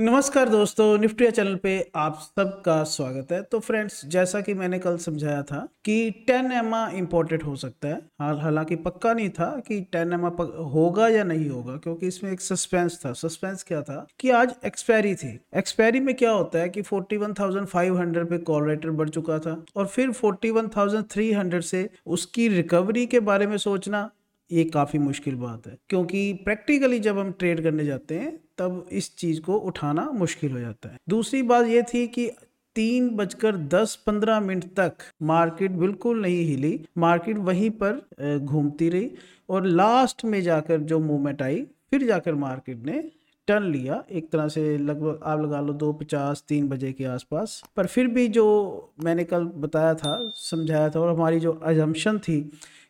नमस्कार दोस्तों निफ्टिया चैनल पे आप सबका स्वागत है तो फ्रेंड्स जैसा कि मैंने कल समझाया था कि 10 एम इम्पोर्टेड हो सकता है हाल हालांकि पक्का नहीं था कि 10 एम होगा या नहीं होगा क्योंकि इसमें एक सस्पेंस था सस्पेंस क्या था कि आज एक्सपायरी थी एक्सपायरी में क्या होता है कि 41,500 पे कॉल रेटर बढ़ चुका था और फिर 41,300 से उसकी रिकवरी के बारे में सोचना ये काफ़ी मुश्किल बात है क्योंकि प्रैक्टिकली जब हम ट्रेड करने जाते हैं तब इस चीज़ को उठाना मुश्किल हो जाता है दूसरी बात ये थी कि तीन बजकर दस पंद्रह मिनट तक मार्केट बिल्कुल नहीं हिली मार्केट वहीं पर घूमती रही और लास्ट में जाकर जो मूवमेंट आई फिर जाकर मार्केट ने टर्न लिया एक तरह से लगभग आप लगा लो दो पचास तीन बजे के आसपास पर फिर भी जो मैंने कल बताया था समझाया था और हमारी जो एजम्पन थी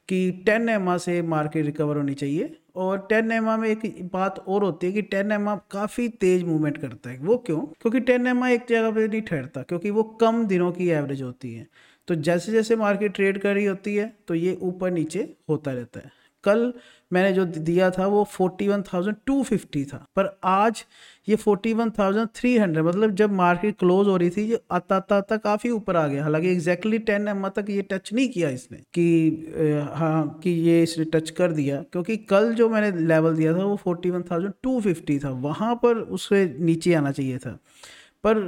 कि टेन एम से मार्केट रिकवर होनी चाहिए और टेन एम में एक बात और होती है कि टेन एम काफ़ी तेज मूवमेंट करता है वो क्यों क्योंकि टेन एम एक जगह पे नहीं ठहरता क्योंकि वो कम दिनों की एवरेज होती है तो जैसे जैसे मार्केट ट्रेड कर रही होती है तो ये ऊपर नीचे होता रहता है कल मैंने जो दिया था वो forty one thousand two fifty था पर आज ये forty one thousand three hundred मतलब जब मार्केट क्लोज हो रही थी ये आता आता आता काफ़ी ऊपर आ गया हालांकि एग्जैक्टली टेन एम तक ये टच नहीं किया इसने कि हाँ कि ये इसने टच कर दिया क्योंकि कल जो मैंने लेवल दिया था वो forty one thousand two fifty था वहाँ पर उससे नीचे आना चाहिए था पर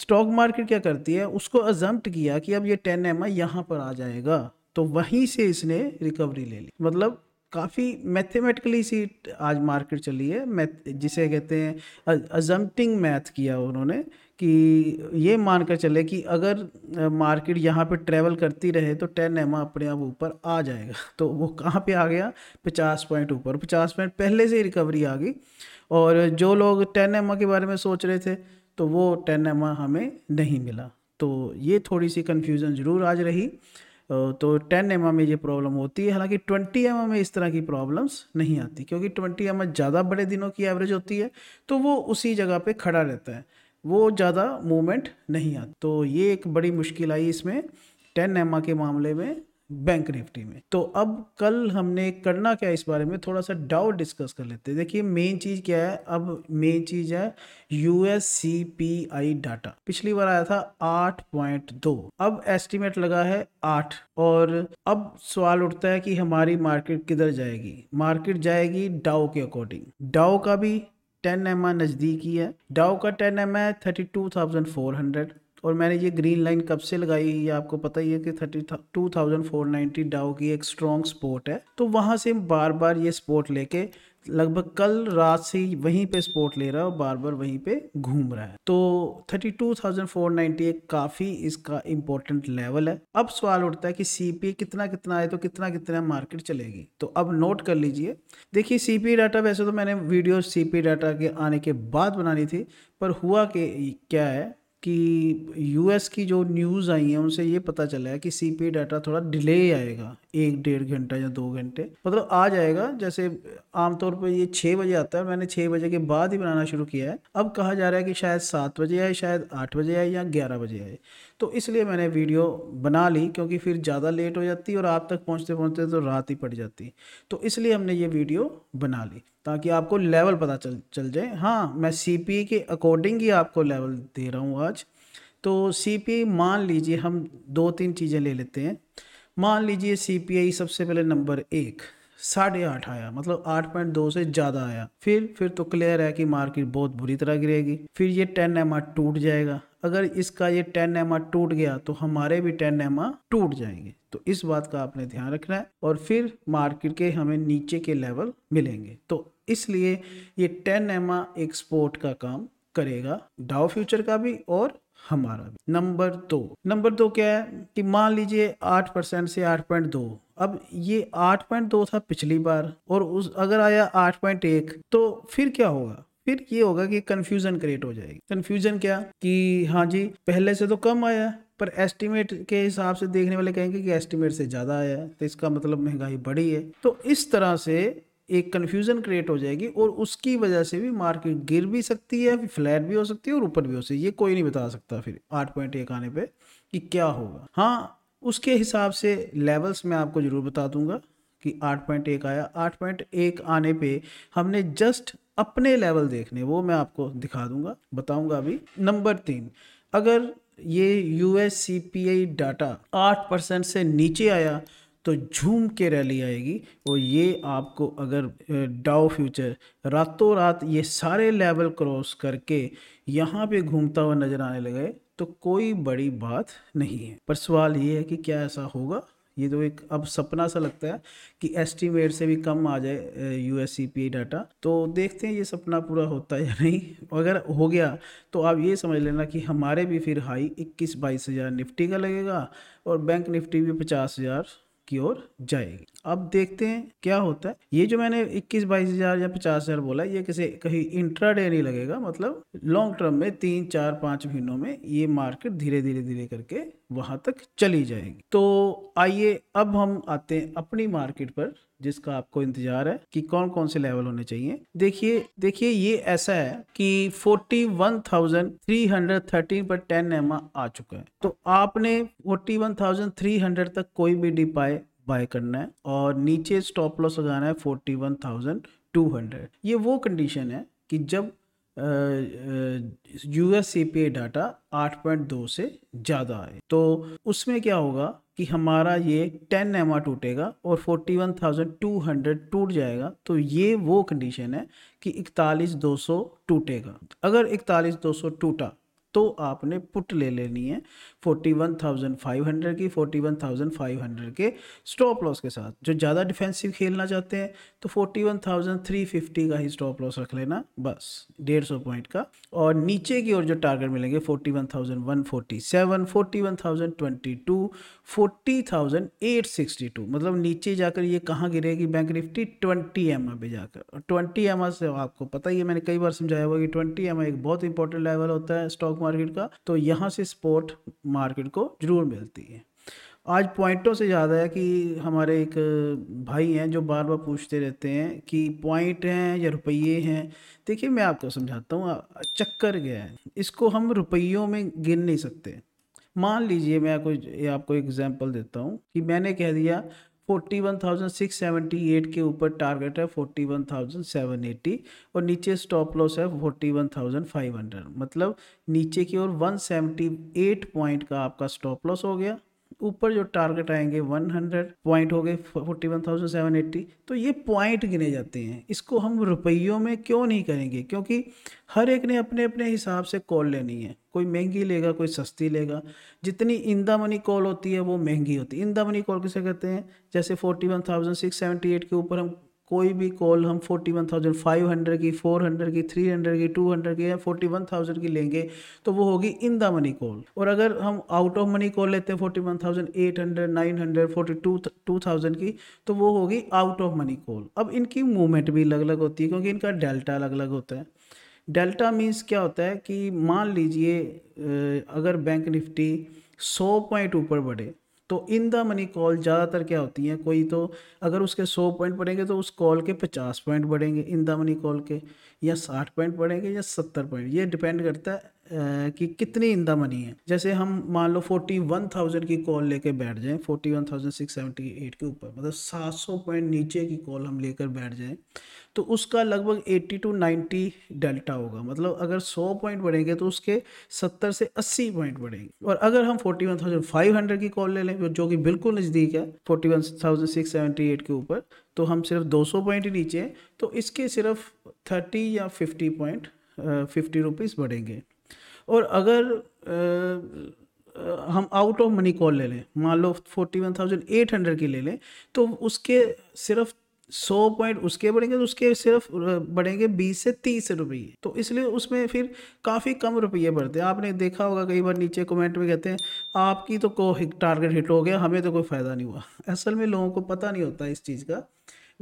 स्टॉक मार्केट क्या करती है उसको अजम्प्ट किया कि अब ये टेन एम आई यहाँ पर आ जाएगा तो वहीं से इसने रिकवरी ले ली मतलब काफ़ी मैथमेटिकली सी आज मार्केट चली है मैथ जिसे कहते हैं अजम्पटिंग मैथ किया उन्होंने कि ये मानकर चले कि अगर मार्केट यहाँ पे ट्रेवल करती रहे तो टेन एम अपने आप ऊपर आ जाएगा तो वो कहाँ पे आ गया पचास पॉइंट ऊपर पचास पॉइंट पहले से ही रिकवरी आ गई और जो लोग टेन एम के बारे में सोच रहे थे तो वो टेन एम हमें नहीं मिला तो ये थोड़ी सी कन्फ्यूज़न ज़रूर आज रही तो 10 एम में ये प्रॉब्लम होती है हालांकि 20 एम में इस तरह की प्रॉब्लम्स नहीं आती क्योंकि 20 एम ज़्यादा बड़े दिनों की एवरेज होती है तो वो उसी जगह पे खड़ा रहता है वो ज़्यादा मूवमेंट नहीं आती तो ये एक बड़ी मुश्किल आई इसमें टेन एम के मामले में बैंक निफ्टी में तो अब कल हमने करना क्या इस बारे में थोड़ा सा डाउट डिस्कस कर लेते हैं देखिए मेन चीज़ क्या है अब मेन चीज़ है U C P I data पिछली बार आया था आठ पॉइंट दो अब एस्टिमेट लगा है आठ और अब सवाल उठता है कि हमारी मार्केट किधर जाएगी मार्केट जाएगी डाओ के अकॉर्डिंग डाओ का भी टेन एम नज़दीकी है डाओ का टेन एम है thirty two thousand four hundred और मैंने ये ग्रीन लाइन कब से लगाई ये आपको पता ही है कि thirty two thousand four ninety Dow की एक स्ट्रॉन्ग स्पोर्ट है तो वहाँ से बार बार ये स्पोर्ट लेके लगभग कल रात से वहीं पे स्पोर्ट ले रहा है और बार बार वहीं पे घूम रहा है तो thirty two thousand four ninety एक काफ़ी इसका इम्पोर्टेंट लेवल है अब सवाल उठता है कि पी कितना कितना आए तो कितना कितना मार्केट चलेगी तो अब नोट कर लीजिए देखिए पी डाटा वैसे तो मैंने वीडियो पी डाटा के आने के बाद बनानी थी पर हुआ कि क्या है कि यूएस की जो न्यूज़ आई है उनसे ये पता चला है कि सीपी डाटा थोड़ा डिले आएगा एक डेढ़ घंटा या दो घंटे मतलब आ जाएगा जैसे आमतौर पर ये छः बजे आता है मैंने छः बजे के बाद ही बनाना शुरू किया है अब कहा जा रहा है कि शायद सात बजे आए शायद आठ बजे आए या ग्यारह बजे आए तो इसलिए मैंने वीडियो बना ली क्योंकि फिर ज़्यादा लेट हो जाती और आप तक पहुँचते पहुँचते तो रात ही पड़ जाती तो इसलिए हमने ये वीडियो बना ली ताकि आपको लेवल पता चल चल जाए हाँ मैं सी के अकॉर्डिंग ही आपको लेवल दे रहा हूँ आज तो सी मान लीजिए हम दो तीन चीज़ें ले लेते हैं मान लीजिए सी सबसे पहले नंबर एक साढ़े आठ आया मतलब आठ पॉइंट दो से ज़्यादा आया फिर फिर तो क्लियर है कि मार्केट बहुत बुरी तरह गिरेगी फिर ये टेन एम टूट जाएगा अगर इसका ये टेन एम टूट गया तो हमारे भी टेन एम टूट जाएंगे तो इस बात का आपने ध्यान रखना है और फिर मार्केट के हमें नीचे के लेवल मिलेंगे तो इसलिए ये टेन एम एक स्पोर्ट का काम करेगा डाउ फ्यूचर का भी और हमारा भी नंबर दो नंबर दो क्या है कि मान लीजिए आठ परसेंट से आठ पॉइंट दो अब ये आठ पॉइंट दो था पिछली बार और उस अगर आया आठ पॉइंट एक तो फिर क्या होगा फिर ये होगा कि कंफ्यूजन क्रिएट हो जाएगी कंफ्यूजन क्या कि हाँ जी पहले से तो कम आया पर एस्टिमेट के हिसाब से देखने वाले कहेंगे कि एस्टिमेट से ज़्यादा आया है तो इसका मतलब महंगाई बढ़ी है तो इस तरह से एक कन्फ्यूजन क्रिएट हो जाएगी और उसकी वजह से भी मार्केट गिर भी सकती है फ्लैट भी हो सकती है और ऊपर भी हो सकती है ये कोई नहीं बता सकता फिर आठ पॉइंट एक आने पर कि क्या होगा हाँ उसके हिसाब से लेवल्स मैं आपको ज़रूर बता दूंगा कि आठ पॉइंट एक आया आठ पॉइंट एक आने पे हमने जस्ट अपने लेवल देखने वो मैं आपको दिखा दूंगा बताऊंगा अभी नंबर तीन अगर ये यू एस डाटा आठ परसेंट से नीचे आया तो झूम के रैली आएगी और ये आपको अगर डाओ फ्यूचर रातों रात ये सारे लेवल क्रॉस करके यहाँ पे घूमता हुआ नजर आने लगे तो कोई बड़ी बात नहीं है पर सवाल ये है कि क्या ऐसा होगा ये तो एक अब सपना सा लगता है कि एस्टीमेट से भी कम आ जाए यू एस डाटा तो देखते हैं ये सपना पूरा होता है या नहीं अगर हो गया तो आप ये समझ लेना कि हमारे भी फिर हाई इक्कीस बाईस हज़ार निफ्टी का लगेगा और बैंक निफ्टी भी पचास हज़ार की ओर जाएगी अब देखते हैं क्या होता है ये जो मैंने इक्कीस बाईस हजार या पचास हजार बोला ये किसी कहीं इंट्रा डे नहीं लगेगा मतलब लॉन्ग टर्म में तीन चार पांच महीनों में ये मार्केट धीरे धीरे धीरे करके वहां तक चली जाएगी तो आइए अब हम आते हैं अपनी मार्केट पर जिसका आपको इंतजार है कि कौन कौन से लेवल होने चाहिए देखिए देखिए ये ऐसा है कि 41,313 पर 10 एम आ चुका है तो आपने 41,300 तक कोई भी डिपाई बाय करना है और नीचे स्टॉप लॉस लगाना है forty one thousand two hundred ये वो कंडीशन है कि जब U S C P I data point दो से ज़्यादा आए तो उसमें क्या होगा कि हमारा ये टेन एम टूटेगा और forty one thousand two hundred टूट जाएगा तो ये वो कंडीशन है कि इकतालीस दो सौ टूटेगा अगर इकतालीस दो सौ टूटा तो आपने पुट ले लेनी है 41,500 की 41,500 के स्टॉप लॉस के साथ जो ज़्यादा डिफेंसिव खेलना चाहते हैं तो 41,350 का ही स्टॉप लॉस रख लेना बस डेढ़ सौ पॉइंट का और नीचे की ओर जो टारगेट मिलेंगे 41,147, 41,022, 40,862 मतलब नीचे जाकर ये कहाँ गिरेगी बैंक निफ्टी 20 एम पे जाकर और एम एम से आपको पता ही है मैंने कई बार समझाया हुआ कि ट्वेंटी एम एक बहुत इंपॉर्टेंट लेवल होता है स्टॉक मार्केट का तो यहाँ से स्पोर्ट मार्केट को जरूर मिलती है आज पॉइंटों से ज़्यादा है कि हमारे एक भाई हैं जो बार बार पूछते रहते हैं कि पॉइंट हैं या रुपये हैं देखिए मैं आपको समझाता हूँ चक्कर गया है इसको हम रुपयों में गिन नहीं सकते मान लीजिए मैं कुछ आपको एग्जांपल देता हूँ कि मैंने कह दिया forty one thousand six seventy eight के ऊपर टारगेट है forty one thousand seven eighty और नीचे स्टॉप लॉस है forty one thousand five hundred मतलब नीचे की ओर वन सेवेंटी एट पॉइंट का आपका स्टॉप लॉस हो गया ऊपर जो टारगेट आएंगे 100 पॉइंट हो गए 41,780 तो ये पॉइंट गिने जाते हैं इसको हम रुपयों में क्यों नहीं करेंगे क्योंकि हर एक ने अपने अपने हिसाब से कॉल लेनी है कोई महंगी लेगा कोई सस्ती लेगा जितनी इंदा मनी कॉल होती है वो महंगी होती है इंदा मनी कॉल किसे कहते हैं जैसे एट के ऊपर हम कोई भी कॉल हम forty one thousand five hundred की फोर हंड्रेड की थ्री हंड्रेड की टू हंड्रेड की या फोर्टी वन थाउजेंड की लेंगे तो वो होगी इन द मनी कॉल और अगर हम आउट ऑफ मनी कॉल लेते हैं forty one thousand eight hundred nine hundred forty two two thousand की तो वो होगी आउट ऑफ मनी कॉल अब इनकी मूवमेंट भी अलग अलग होती है क्योंकि इनका डेल्टा अलग अलग होता है डेल्टा मीन्स क्या होता है कि मान लीजिए अगर बैंक निफ्टी सौ पॉइंट ऊपर बढ़े तो इन द मनी कॉल ज़्यादातर क्या होती हैं कोई तो अगर उसके सौ पॉइंट बढ़ेंगे तो उस कॉल के पचास पॉइंट बढ़ेंगे इन द मनी कॉल के या साठ पॉइंट बढ़ेंगे या सत्तर पॉइंट ये डिपेंड करता है कि कितनी इन मनी है जैसे हम मान लो फोर्टी वन थाउजेंड की कॉल लेके बैठ जाएं forty one thousand six seventy eight के ऊपर मतलब सात सौ पॉइंट नीचे की कॉल हम लेकर बैठ जाएं तो उसका लगभग एट्टी टू नाइन्टी डेल्टा होगा मतलब अगर सौ पॉइंट बढ़ेंगे तो उसके सत्तर से अस्सी पॉइंट बढ़ेंगे और अगर हम forty one thousand five hundred की कॉल ले लें जो कि बिल्कुल नज़दीक है forty one thousand six seventy eight के ऊपर तो हम सिर्फ दो सौ पॉइंट ही नीचे हैं तो इसके सिर्फ थर्टी या फिफ्टी पॉइंट फिफ्टी रुपीज़ बढ़ेंगे और अगर आ, हम आउट ऑफ मनी कॉल ले लें मान लो forty one thousand eight hundred की ले लें तो उसके सिर्फ सौ पॉइंट उसके बढ़ेंगे तो उसके सिर्फ बढ़ेंगे बीस से तीस रुपये तो इसलिए उसमें फिर काफ़ी कम रुपये बढ़ते हैं आपने देखा होगा कई बार नीचे कमेंट में कहते हैं आपकी तो को टारगेट हिट हो गया हमें तो कोई फ़ायदा नहीं हुआ असल में लोगों को पता नहीं होता इस चीज़ का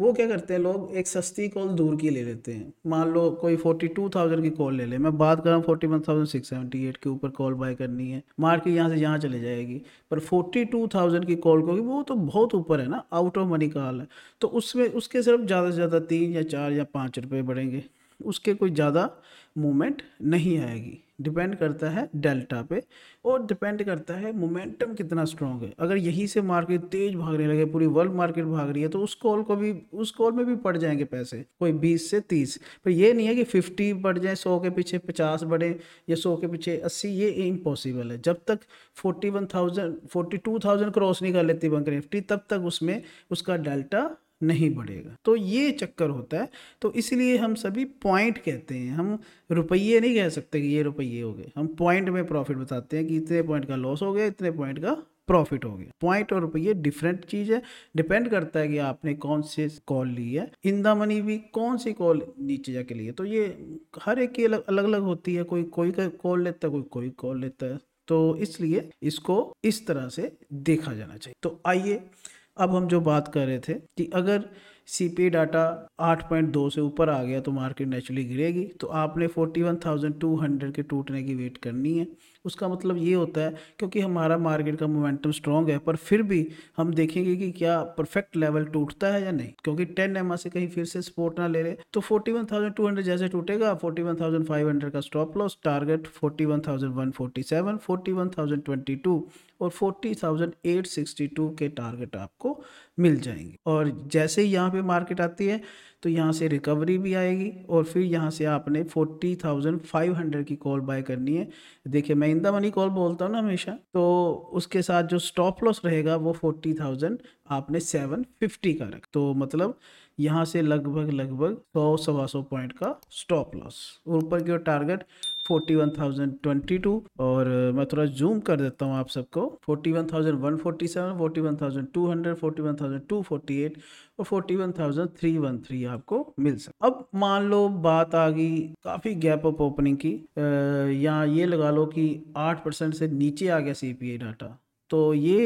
वो क्या करते हैं लोग एक सस्ती कॉल दूर की ले लेते हैं मान लो कोई फोर्टी टू थाउजेंड की कॉल ले ले मैं बात कर रहा हूँ forty one thousand six seventy eight के ऊपर कॉल बाय करनी है मार्केट यहाँ से यहाँ चले जाएगी पर फोर्टी टू थाउजेंड की कॉल को वो तो बहुत ऊपर है ना आउट ऑफ मनी कॉल है तो उसमें उसके सिर्फ ज़्यादा से ज़्यादा तीन या चार या पाँच रुपये बढ़ेंगे उसके कोई ज़्यादा मोमेंट नहीं आएगी डिपेंड करता है डेल्टा पे और डिपेंड करता है मोमेंटम कितना स्ट्रांग है अगर यहीं से मार्केट तेज भागने लगे पूरी वर्ल्ड मार्केट भाग रही है तो उस कॉल को भी उस कॉल में भी पड़ जाएंगे पैसे कोई बीस से तीस पर ये नहीं है कि फिफ्टी बढ़ जाए सौ के पीछे पचास बढ़े या सौ के पीछे अस्सी ये इम्पॉसिबल है जब तक टू थाउजेंड क्रॉस नहीं कर लेती बैंक निफ्टी तब तक उसमें उसका डेल्टा नहीं बढ़ेगा तो ये चक्कर होता है तो इसलिए हम सभी पॉइंट कहते हैं हम रुपये नहीं कह सकते कि ये रुपये हो गए हम पॉइंट में प्रॉफिट बताते हैं कि इतने पॉइंट का लॉस हो गया इतने पॉइंट का प्रॉफिट हो गया पॉइंट और रुपये डिफरेंट चीज़ है डिपेंड करता है कि आपने कौन से कॉल ली है इन द मनी भी कौन सी कॉल नीचे जाके लिए तो ये हर एक की अलग अलग अलग होती है कोई कोई का कॉल लेता है कोई कोई कॉल लेता है तो इसलिए इसको इस तरह से देखा जाना चाहिए तो आइए अब हम जो बात कर रहे थे कि अगर सी पी डाटा 8.2 से ऊपर आ गया तो मार्केट नेचुरली गिरेगी तो आपने 41,200 के टूटने की वेट करनी है उसका मतलब ये होता है क्योंकि हमारा मार्केट का मोमेंटम स्ट्रांग है पर फिर भी हम देखेंगे कि क्या परफेक्ट लेवल टूटता है या नहीं क्योंकि टेन एम से कहीं फिर से सपोर्ट ना ले रहे तो forty one thousand two hundred जैसे टूटेगा forty one thousand five hundred का stop loss target forty one thousand one forty seven forty one thousand twenty two और forty thousand eight sixty two के टारगेट आपको मिल जाएंगे और जैसे ही यहाँ पे मार्केट आती है तो यहाँ से रिकवरी भी आएगी और फिर यहाँ से आपने फोर्टी थाउजेंड फाइव हंड्रेड की कॉल बाय करनी है देखिए मैं इंदा मनी कॉल बोलता हूँ ना हमेशा तो उसके साथ जो स्टॉप लॉस रहेगा वो फोर्टी थाउजेंड आपने सेवन फिफ्टी का रख तो मतलब यहाँ से लगभग लगभग सौ सवा सौ पॉइंट का स्टॉप लॉस ऊपर की ओर target forty one thousand twenty two और मैं थोड़ा जूम कर देता हूँ आप सबको forty one thousand one forty seven forty one thousand two hundred forty one thousand two forty eight और forty one thousand three one three आपको मिल सकता अब मान लो बात आ गई काफ़ी गैप अप ओपनिंग की या ये लगा लो कि आठ परसेंट से नीचे आ गया सी पी आई डाटा तो ये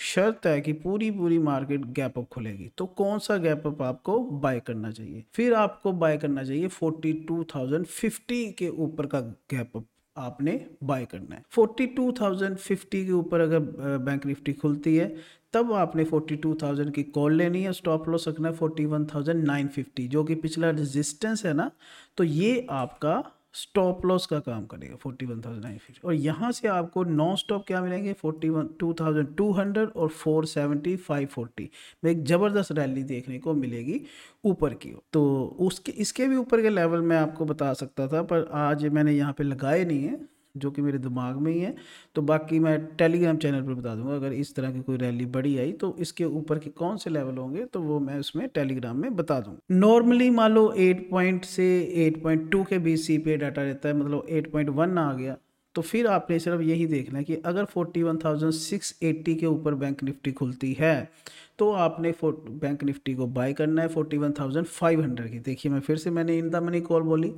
शर्त है कि पूरी पूरी मार्केट गैप अप खुलेगी तो कौन सा गैप अप आपको बाय करना चाहिए फिर आपको बाय करना चाहिए फोर्टी टू थाउजेंड फिफ्टी के ऊपर का गैप अप आपने बाय करना है फोर्टी टू थाउजेंड फिफ्टी के ऊपर अगर बैंक निफ्टी खुलती है तब आपने फोर्टी टू थाउजेंड की कॉल लेनी है स्टॉप लॉस रखना है forty one thousand nine fifty जो कि पिछला रेजिस्टेंस है ना तो ये आपका स्टॉप लॉस का काम करेगा forty one thousand nine fifty और यहाँ से आपको नॉन स्टॉप क्या मिलेंगे forty one two thousand two hundred और फोर सेवेंटी फाइव फोर्टी में एक ज़बरदस्त रैली देखने को मिलेगी ऊपर की तो उसके इसके भी ऊपर के लेवल में आपको बता सकता था पर आज मैंने यहाँ पे लगाए नहीं है जो कि मेरे दिमाग में ही है तो बाकी मैं टेलीग्राम चैनल पर बता दूंगा अगर इस तरह की कोई रैली बड़ी आई तो इसके ऊपर के कौन से लेवल होंगे तो वो मैं उसमें टेलीग्राम में बता दूँ नॉर्मली मान लो एट पॉइंट से एट पॉइंट टू के बीच सी पे डाटा रहता है मतलब एट पॉइंट वन आ गया तो फिर आपने सिर्फ यही देखना है कि अगर एट्टी के ऊपर बैंक निफ्टी खुलती है तो आपने बैंक निफ्टी को बाय करना है forty one thousand five hundred की देखिए मैं फिर से मैंने इन द मनी कॉल बोली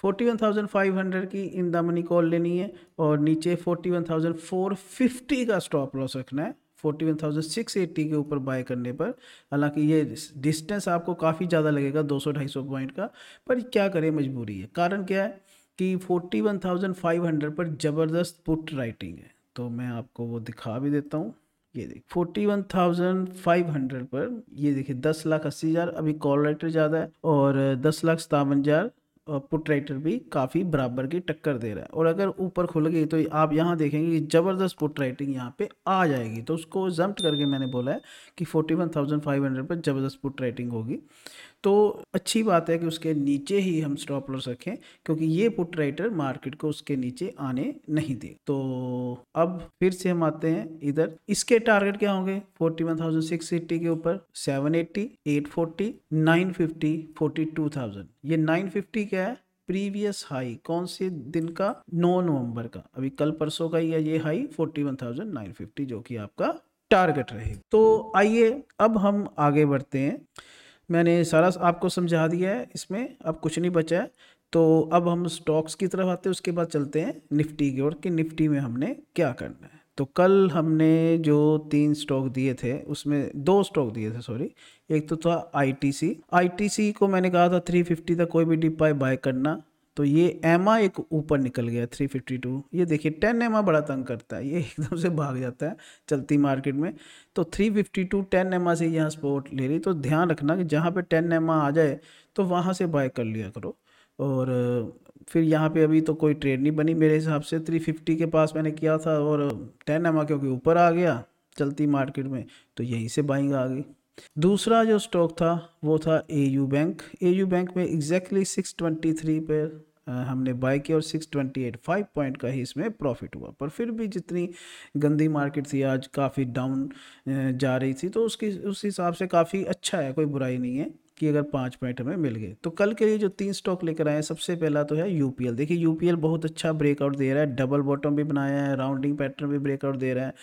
forty one thousand five hundred की इन द मनी कॉल लेनी है और नीचे forty one thousand four fifty का स्टॉप लॉस रखना है forty one thousand six eighty के ऊपर बाय करने पर हालांकि ये डिस्टेंस आपको काफ़ी ज़्यादा लगेगा दो सौ ढाई सौ पॉइंट का पर क्या करें मजबूरी है कारण क्या है कि forty one thousand five hundred पर ज़बरदस्त पुट राइटिंग है तो मैं आपको वो दिखा भी देता हूँ ये देखिए forty one thousand five hundred पर ये देखिए दस लाख अस्सी हज़ार अभी कॉल राइटर ज़्यादा है और दस लाख सतावन हज़ार पुट राइटर भी काफ़ी बराबर की टक्कर दे रहा है और अगर ऊपर खुल गई तो आप यहाँ देखेंगे कि ज़बरदस्त पुट राइटिंग यहाँ पे आ जाएगी तो उसको जम्प्ट करके मैंने बोला है कि forty one thousand five hundred पर ज़बरदस्त पुट राइटिंग होगी तो अच्छी बात है कि उसके नीचे ही हम स्टॉप लॉस रखें क्योंकि ये पुट राइटर मार्केट को उसके नीचे आने नहीं दे तो अब फिर से हम आते हैं इधर इसके टारगेट क्या होंगे forty one thousand six eighty के ऊपर seven eighty eight forty nine fifty forty two thousand ये नाइन फिफ्टी क्या है प्रीवियस हाई कौन से दिन का नौ नवंबर का अभी कल परसों का ही है ये high forty one thousand nine fifty जो कि आपका टारगेट रहेगा तो आइए अब हम आगे बढ़ते हैं मैंने सारा आपको समझा दिया है इसमें अब कुछ नहीं बचा है तो अब हम स्टॉक्स की तरफ आते हैं उसके बाद चलते हैं निफ्टी की ओर कि निफ्टी में हमने क्या करना है तो कल हमने जो तीन स्टॉक दिए थे उसमें दो स्टॉक दिए थे सॉरी एक तो था आईटीसी आईटीसी को मैंने कहा था 350 तक कोई भी डिप बाय करना तो ये एमा एक ऊपर निकल गया 352 ये देखिए 10 एमा बड़ा तंग करता है ये एकदम से भाग जाता है चलती मार्केट में तो 352 10 एमा से यहाँ स्पोर्ट ले रही तो ध्यान रखना कि जहाँ पे 10 एमा आ जाए तो वहाँ से बाय कर लिया करो और फिर यहाँ पे अभी तो कोई ट्रेड नहीं बनी मेरे हिसाब से 350 के पास मैंने किया था और 10 एमा क्योंकि ऊपर आ गया चलती मार्केट में तो यहीं से बाइंग आ गई दूसरा जो स्टॉक था वो था A U bank A U bank में एग्जैक्टली सिक्स ट्वेंटी थ्री पर हमने बाय किया और six twenty eight five point का ही इसमें प्रॉफिट हुआ पर फिर भी जितनी गंदी मार्केट थी आज काफ़ी डाउन जा रही थी तो उसकी उस हिसाब से काफ़ी अच्छा है कोई बुराई नहीं है कि अगर पाँच मिनट हमें मिल गए तो कल के लिए जो तीन स्टॉक लेकर आए हैं सबसे पहला तो है यू देखिए यू बहुत अच्छा ब्रेकआउट दे रहा है डबल बॉटम भी बनाया है राउंडिंग पैटर्न भी ब्रेकआउट दे रहा है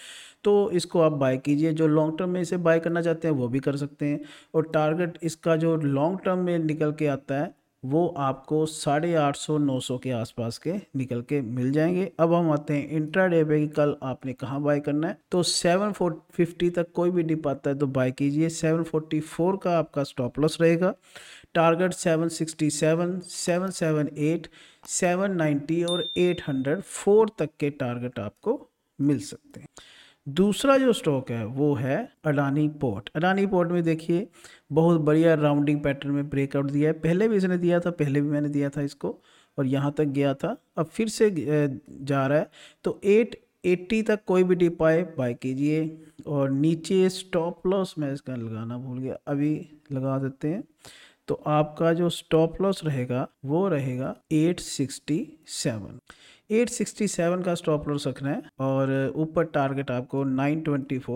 तो इसको आप बाय कीजिए जो लॉन्ग टर्म में इसे बाय करना चाहते हैं वो भी कर सकते हैं और टारगेट इसका जो लॉन्ग टर्म में निकल के आता है वो आपको साढ़े आठ सौ नौ सौ के आसपास के निकल के मिल जाएंगे अब हम आते हैं इंट्रा डे पे कि कल आपने कहाँ बाय करना है तो सेवन फिफ्टी तक कोई भी डिप आता है तो बाय कीजिए सेवन फोर्टी फोर का आपका स्टॉप लॉस रहेगा target seven sixty seven seven seven eight seven ninety और एट हंड्रेड फोर तक के टारगेट आपको मिल सकते हैं दूसरा जो स्टॉक है वो है अडानी पोर्ट अडानी पोर्ट में देखिए बहुत बढ़िया राउंडिंग पैटर्न में ब्रेकआउट दिया है पहले भी इसने दिया था पहले भी मैंने दिया था इसको और यहाँ तक गया था अब फिर से जा रहा है तो एट एट्टी तक कोई भी डिप आए बाय कीजिए और नीचे स्टॉप लॉस मैं इसका लगाना भूल गया अभी लगा देते हैं तो आपका जो स्टॉप लॉस रहेगा वो रहेगा एट सिक्सटी सेवन 867 का स्टॉप लॉस रखना है और ऊपर टारगेट आपको 924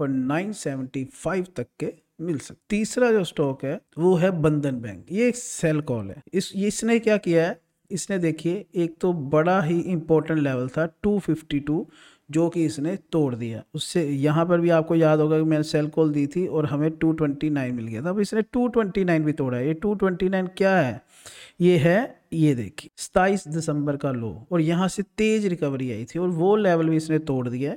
और 975 तक के मिल सकते तीसरा जो स्टॉक है वो है बंधन बैंक ये एक सेल कॉल है इस इसने क्या किया है इसने देखिए एक तो बड़ा ही इंपॉर्टेंट लेवल था 252 जो कि इसने तोड़ दिया उससे यहाँ पर भी आपको याद होगा कि मैंने सेल कॉल दी थी और हमें 229 मिल गया था अब इसने 229 भी तोड़ा है ये 229 क्या है ये है ये देखिए सताईस दिसंबर का लो और यहाँ से तेज रिकवरी आई थी और वो लेवल भी इसने तोड़ दिया है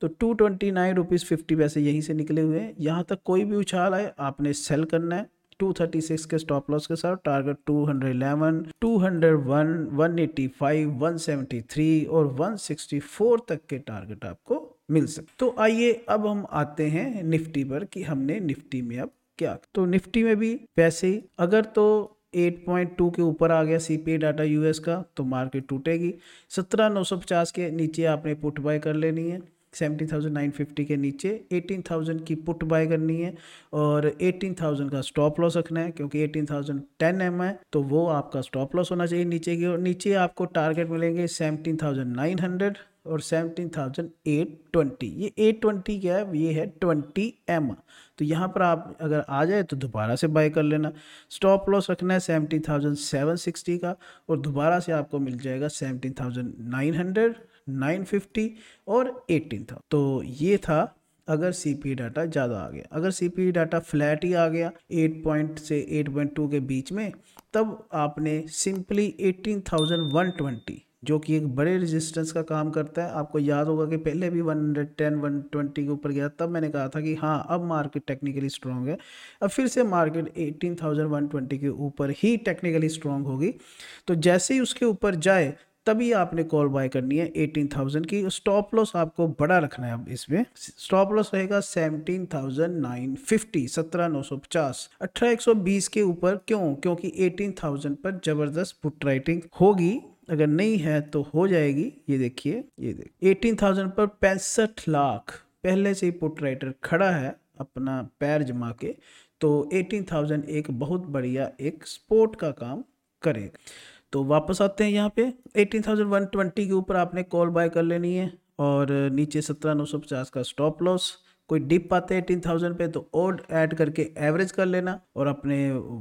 तो two twenty nine rupees fifty पैसे यहीं से निकले हुए हैं यहाँ तक कोई भी उछाल आए आपने सेल करना है टू थर्टी सिक्स के स्टॉप लॉस के साथ target two hundred eleven two hundred one one eighty five one seventy three और वन सिक्सटी फोर तक के टारगेट आपको मिल सकते तो आइए अब हम आते हैं निफ्टी पर कि हमने निफ्टी में अब क्या तो निफ्टी में भी वैसे ही अगर तो 8.2 के ऊपर आ गया सी डाटा यूएस का तो मार्केट टूटेगी सत्रह नौ सौ पचास के नीचे आपने पुट बाय कर लेनी है सेवेंटीन थाउजेंड नाइन फिफ्टी के नीचे एटीन थाउजेंड की पुट बाय करनी है और एटीन थाउजेंड का स्टॉप लॉस रखना है क्योंकि एटीन थाउजेंड टेन एम है तो वो आपका स्टॉप लॉस होना चाहिए नीचे की और नीचे आपको टारगेट मिलेंगे सेवनटीन थाउजेंड नाइन हंड्रेड और सेवनटीन थाउजेंड एट ट्वेंटी ये एट ट्वेंटी क्या है ये है ट्वेंटी एम तो यहाँ पर आप अगर आ जाए तो दोबारा से बाय कर लेना स्टॉप लॉस रखना है सेवनटीन थाउजेंड सेवन सिक्सटी का और दोबारा से आपको मिल जाएगा seventeen thousand nine hundred nine fifty और एटीन था तो ये था अगर सी पी डाटा ज़्यादा आ गया अगर सी पी डाटा फ्लैट ही आ गया एट पॉइंट से एट पॉइंट टू के बीच में तब आपने सिंपली ट्वेंटी जो कि एक बड़े रेजिस्टेंस का काम करता है आपको याद होगा कि पहले भी 110 120 के ऊपर गया तब मैंने कहा था कि हाँ अब मार्केट टेक्निकली स्ट्रांग है अब फिर से मार्केट 18,120 के ऊपर ही टेक्निकली स्ट्रांग होगी तो जैसे ही उसके ऊपर जाए तभी आपने कॉल बाय करनी है 18,000 की स्टॉप लॉस आपको बड़ा रखना है अब इसमें स्टॉप लॉस रहेगा 17,950 सौ बीस के ऊपर क्यों क्योंकि 18,000 पर जबरदस्त पुट राइटिंग होगी अगर नहीं है तो हो जाएगी ये देखिए ये देखिए एटीन थाउजेंड पर पैंसठ लाख पहले से ही पुट राइटर खड़ा है अपना पैर जमा के तो एटीन थाउजेंड एक बहुत बढ़िया एक स्पोर्ट का काम करेगा तो वापस आते हैं यहाँ पे एटीन थाउजेंड वन ट्वेंटी के ऊपर आपने कॉल बाय कर लेनी है और नीचे सत्रह नौ सौ पचास का स्टॉप लॉस कोई डिप आते हैं एटीन थाउजेंड पे तो और ऐड करके एवरेज कर लेना और अपने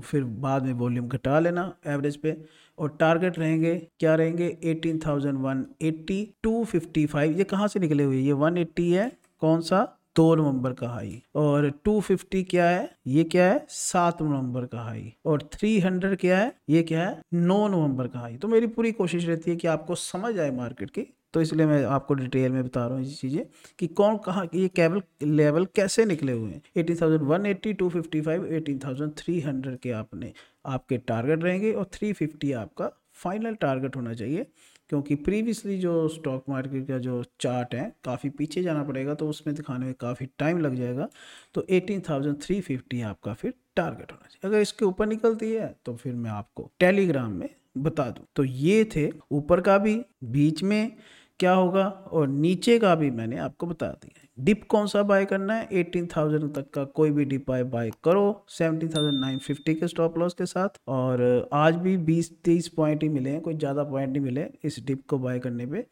फिर बाद में वॉल्यूम घटा लेना एवरेज पे और टारगेट रहेंगे क्या रहेंगे eighteen thousand one eighty two fifty five ये कहाँ से निकले हुए ये वन एट्टी है कौन सा दो नवंबर का हाई और 250 क्या है ये क्या है सात नवंबर का हाई और 300 क्या है ये क्या है नौ नवंबर का हाई तो मेरी पूरी कोशिश रहती है कि आपको समझ आए मार्केट की तो इसलिए मैं आपको डिटेल में बता रहा हूँ ये चीज़ें कि कौन कहाँ ये केबल लेवल कैसे निकले हुए हैं eighteen thousand one eighty two fifty five eighteen thousand three hundred के आपने आपके टारगेट रहेंगे और थ्री फिफ्टी आपका फाइनल टारगेट होना चाहिए क्योंकि प्रीवियसली जो स्टॉक मार्केट का जो चार्ट है काफ़ी पीछे जाना पड़ेगा तो उसमें दिखाने में काफ़ी टाइम लग जाएगा तो एटीन थाउजेंड थ्री फिफ्टी आपका फिर टारगेट होना चाहिए अगर इसके ऊपर निकलती है तो फिर मैं आपको टेलीग्राम में बता दूँ तो ये थे ऊपर का भी बीच में क्या होगा और नीचे का भी मैंने आपको बता दिया डिप कौन सा बाय करना है एटीन थाउजेंड तक का कोई भी डिप आए बाय करो सेवनटीन थाउजेंड नाइन फिफ्टी के स्टॉप लॉस के साथ और आज भी बीस तीस पॉइंट ही मिले हैं कोई ज़्यादा पॉइंट नहीं मिले इस डिप को बाय करने पे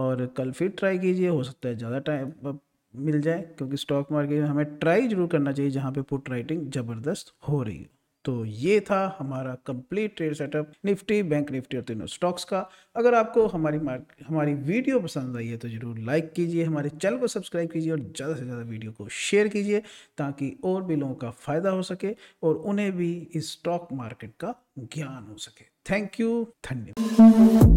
और कल फिर ट्राई कीजिए हो सकता है ज़्यादा टाइम मिल जाए क्योंकि स्टॉक मार्केट में हमें ट्राई जरूर करना चाहिए जहाँ पे पुट राइटिंग ज़बरदस्त हो रही है तो ये था हमारा complete trade setup Nifty bank Nifty और तीनों स्टॉक्स का अगर आपको हमारी हमारी वीडियो पसंद आई है तो ज़रूर लाइक कीजिए हमारे चैनल को सब्सक्राइब कीजिए और ज़्यादा से ज़्यादा वीडियो को शेयर कीजिए ताकि और भी लोगों का फ़ायदा हो सके और उन्हें भी इस स्टॉक मार्केट का ज्ञान हो सके थैंक यू धन्यवाद